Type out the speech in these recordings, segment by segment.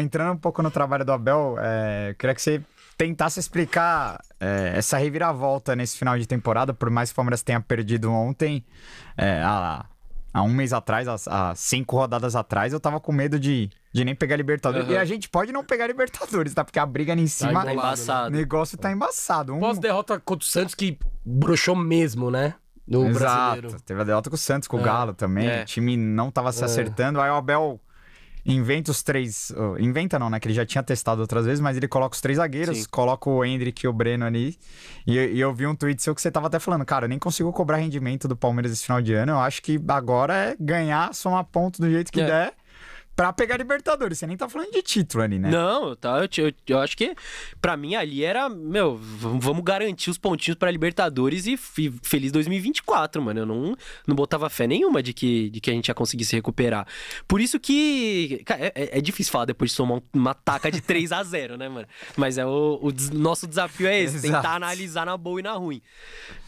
entrando um pouco no trabalho do Abel, é, queria que você tentasse explicar é, essa reviravolta nesse final de temporada, por mais que o Palmeiras tenha perdido ontem, é, a, há um mês atrás, há, cinco rodadas atrás, eu tava com medo de, de nem pegar Libertadores. Uhum. E a gente pode não pegar Libertadores, tá? Porque a briga ali em tá cima. Tá embaçado. O negócio tá embaçado. Um... Pós-derrota contra o Santos que bruxou mesmo, né? No Exato. Brasileiro. Teve a derrota com o Santos, com é. o Galo também. É. O time não tava se é. acertando. Aí o Abel inventa os três. Inventa não, né? Que ele já tinha testado outras vezes, mas ele coloca os três zagueiros, Sim. coloca o Hendrick e o Breno ali. E, e, eu vi um tweet seu que você tava até falando, cara, eu nem consigo cobrar rendimento do Palmeiras esse final de ano. Eu acho que agora é ganhar, somar ponto do jeito que é. der Pra pegar Libertadores, você nem tá falando de título ali, né? Não, tá, eu, eu, eu acho que pra mim ali era, meu, vamos garantir os pontinhos pra Libertadores e, feliz 2024, mano. Eu não, não botava fé nenhuma de que, de que a gente ia conseguir se recuperar. Por isso que. Cara, é, é, é, difícil falar depois de somar uma taca de 3 a 0 né, mano? Mas é o, o nosso desafio é esse, Exato. tentar analisar na boa e na ruim.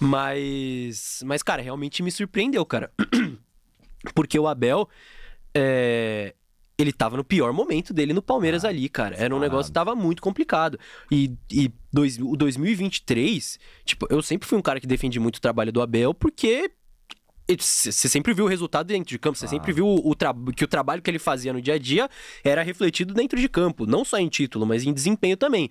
Mas. Mas, cara, realmente me surpreendeu, cara. Porque o Abel. É, ele tava no pior momento dele no Palmeiras ah, ali, cara. Era um negócio que tava muito complicado. E, e dois, o 2023, tipo, eu sempre fui um cara que defendi muito o trabalho do Abel, porque você sempre viu o resultado dentro de campo, você ah. sempre viu o, o que o trabalho que ele fazia no dia a dia era refletido dentro de campo, não só em título, mas em desempenho também.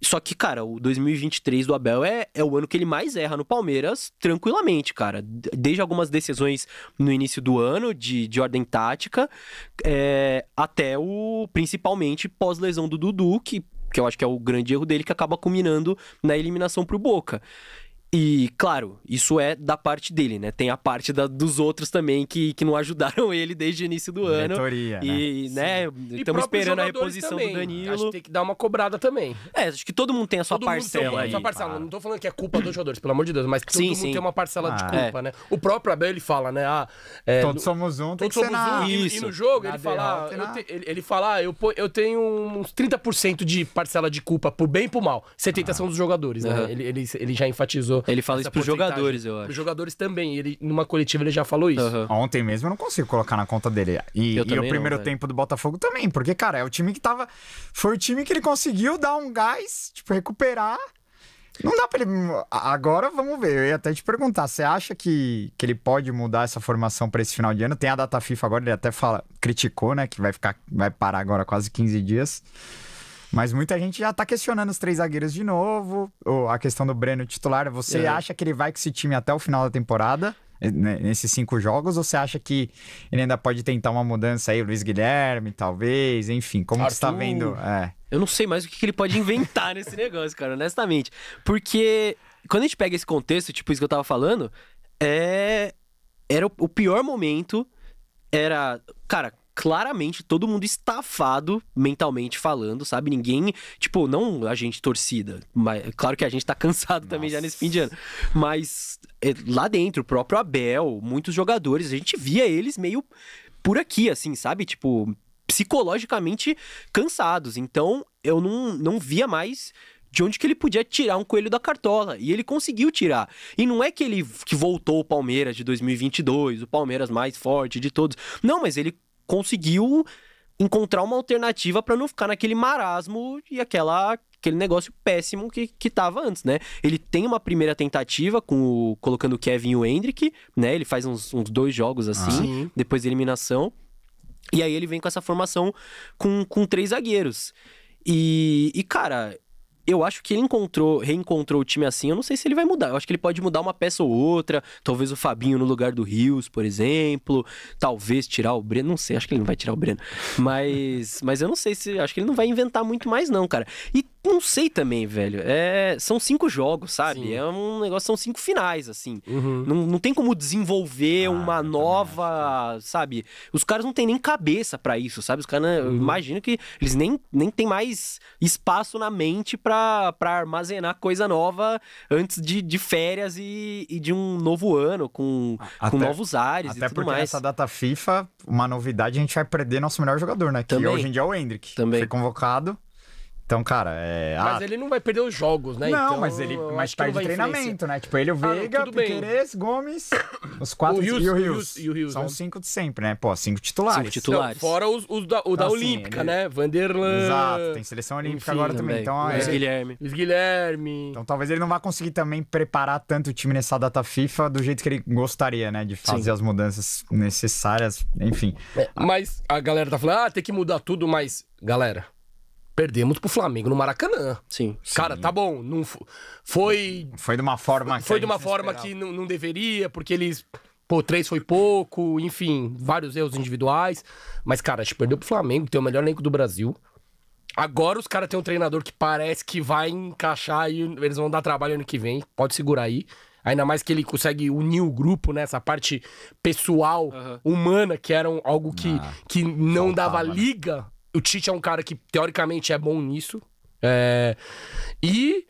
Só que, cara, o 2023 do Abel é, é o ano que ele mais erra no Palmeiras, tranquilamente, cara. Desde algumas decisões no início do ano, de, de ordem tática, é, até o, principalmente, pós-lesão do Dudu, que, que eu acho que é o grande erro dele, que acaba culminando na eliminação pro Boca. E, claro, isso é da parte dele, né? Tem a parte da, dos outros também que, que não ajudaram ele desde o início do ano. Mentoria, né? e, né? né estamos esperando a reposição também. do Danilo. Acho que tem que dar uma cobrada também. É, acho que todo mundo tem a sua todo parcela aí. Sua parcela. Não tô falando que é culpa dos jogadores, pelo amor de Deus, mas todo sim, mundo sim. tem uma parcela ah, de culpa, é. né? O próprio Abel, ele fala, né? Ah, é, todos no, somos um, todos somos um. E, e, no jogo ele fala, ah, eu te, ele, ele fala, ah, eu, eu tenho uns 30% de parcela de culpa, por bem e por mal. 70% ah. são dos jogadores, né? Uhum. Ele, ele, ele já enfatizou ele fala isso pros jogadores, eu acho. Os jogadores também. Ele, numa coletiva ele já falou isso. Uhum. Ontem mesmo eu não consigo colocar na conta dele. E, e o primeiro não, tempo do Botafogo também, porque, cara, é o time que tava. Foi o time que ele conseguiu dar um gás, tipo, recuperar. Não dá pra ele. Agora vamos ver. Eu ia até te perguntar: você acha que, que ele pode mudar essa formação para esse final de ano? Tem a data FIFA agora, ele até fala, criticou, né? Que vai ficar, vai parar agora quase 15 dias. Mas muita gente já tá questionando os três zagueiros de novo. Ou a questão do Breno titular. Você é. acha que ele vai com esse time até o final da temporada? Né, nesses cinco jogos, ou você acha que ele ainda pode tentar uma mudança aí, Luiz Guilherme, talvez, enfim, como Arthur. você tá vendo? É. Eu não sei mais o que ele pode inventar nesse negócio, cara, honestamente. Porque quando a gente pega esse contexto, tipo isso que eu tava falando, é... era o pior momento. Era. Cara, claramente todo mundo estafado mentalmente falando, sabe? Ninguém, tipo, não a gente torcida, mas claro que a gente tá cansado Nossa. também já nesse fim de ano, mas é, lá dentro, o próprio Abel, muitos jogadores, a gente via eles meio por aqui, assim, sabe? Tipo, psicologicamente cansados. Então, eu não, não via mais de onde que ele podia tirar um coelho da cartola. E ele conseguiu tirar. E não é que ele que voltou o Palmeiras de 2022, o Palmeiras mais forte de todos. Não, mas ele conseguiu encontrar uma alternativa para não ficar naquele marasmo e aquela aquele negócio péssimo que, que tava antes, né? Ele tem uma primeira tentativa com o, colocando o Kevin e o Hendrick, né? Ele faz uns, uns dois jogos ah. assim, ah. depois da eliminação. E aí ele vem com essa formação com, com três zagueiros. E, e, cara, eu acho que ele encontrou, reencontrou o time assim. Eu não sei se ele vai mudar. Eu acho que ele pode mudar uma peça ou outra. Talvez o Fabinho no lugar do Rios, por exemplo. Talvez tirar o Breno. Não sei, acho que ele não vai tirar o Breno. Mas, mas eu não sei se. Acho que ele não vai inventar muito mais, não, cara. E não sei também, velho. É, são cinco jogos, sabe? Sim. É um negócio, são cinco finais, assim. Uhum. Não, não tem como desenvolver ah, uma nova, acho, é. sabe? Os caras não têm nem cabeça para isso, sabe? Os caras, né, uhum. eu imagino que eles nem, nem têm mais espaço na mente para armazenar coisa nova antes de, de férias e, e de um novo ano, com, até, com novos ares até e tudo porque mais. Essa data FIFA, uma novidade, a gente vai perder nosso melhor jogador, né? Que hoje em dia é o Hendrick. Também. Foi convocado. Então, cara, é. Ah, mas ah, ele não vai perder os jogos, né? Não, então, mas ele mas perde treinamento, né? Tipo, ele, ah, o Veiga, ah, Piqueires, Gomes, os quatro o Hughes, e o Rios. E o São né? cinco de sempre, né? Pô, cinco titulares. Cinco titulares. fora os, os da, o então, da assim, Olímpica, ele... né? Vanderlan. Exato, tem seleção olímpica Enfim, agora também. também. Então, é- Guilherme. Os Guilherme. Então talvez ele não vá conseguir também preparar tanto o time nessa data FIFA do jeito que ele gostaria, né? De fazer Sim. as mudanças necessárias, enfim. É, mas a galera tá falando, ah, tem que mudar tudo, mas, galera Perdemos pro Flamengo no Maracanã. Sim. Cara, sim. tá bom. Não foi. Foi de uma forma que. Foi de uma forma que não, não deveria, porque eles. Pô, três foi pouco, enfim, vários erros individuais. Mas, cara, a gente perdeu pro Flamengo, tem o melhor elenco do Brasil. Agora os caras têm um treinador que parece que vai encaixar e eles vão dar trabalho ano que vem. Pode segurar aí. Ainda mais que ele consegue unir o grupo, né? Essa parte pessoal, uhum. humana, que era algo que, ah, que não faltava. dava né? liga o Tite é um cara que, teoricamente, é bom nisso. É... E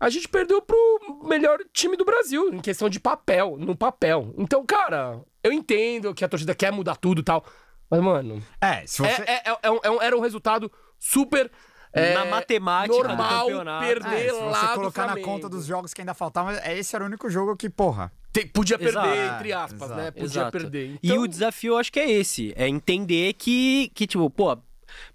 a gente perdeu pro melhor time do Brasil, em questão de papel, no papel. Então, cara, eu entendo que a torcida quer mudar tudo e tal. Mas, mano. É, se você... é, é, é um, é um, era um resultado super. na é, matemática, normal perder é, se você colocar na conta dos jogos que ainda faltavam, esse era o único jogo que, porra, podia perder, exato, entre aspas, né? exato, né? Podia exato. perder. Então... E o então desafio, eu acho que é esse. É entender que, que tipo, pô,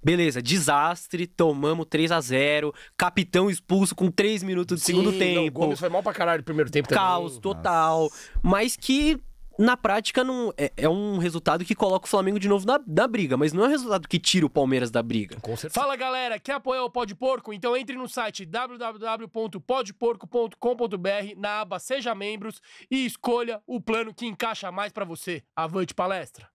Beleza, desastre, tomamos 3 a 0 capitão expulso com 3 minutos de Sim, segundo tempo. Não, o Gomes foi mal pra caralho no primeiro tempo Caos também. total. Nossa. Mas que na prática não é, é, um resultado que coloca o Flamengo de novo na, na, briga, mas não é um resultado que tira o Palmeiras da briga. Fala galera, quer apoiar o Pode Porco? Então entre no site www.podporco.com.br na aba Seja Membros e escolha o plano que encaixa mais para você. Avante palestra!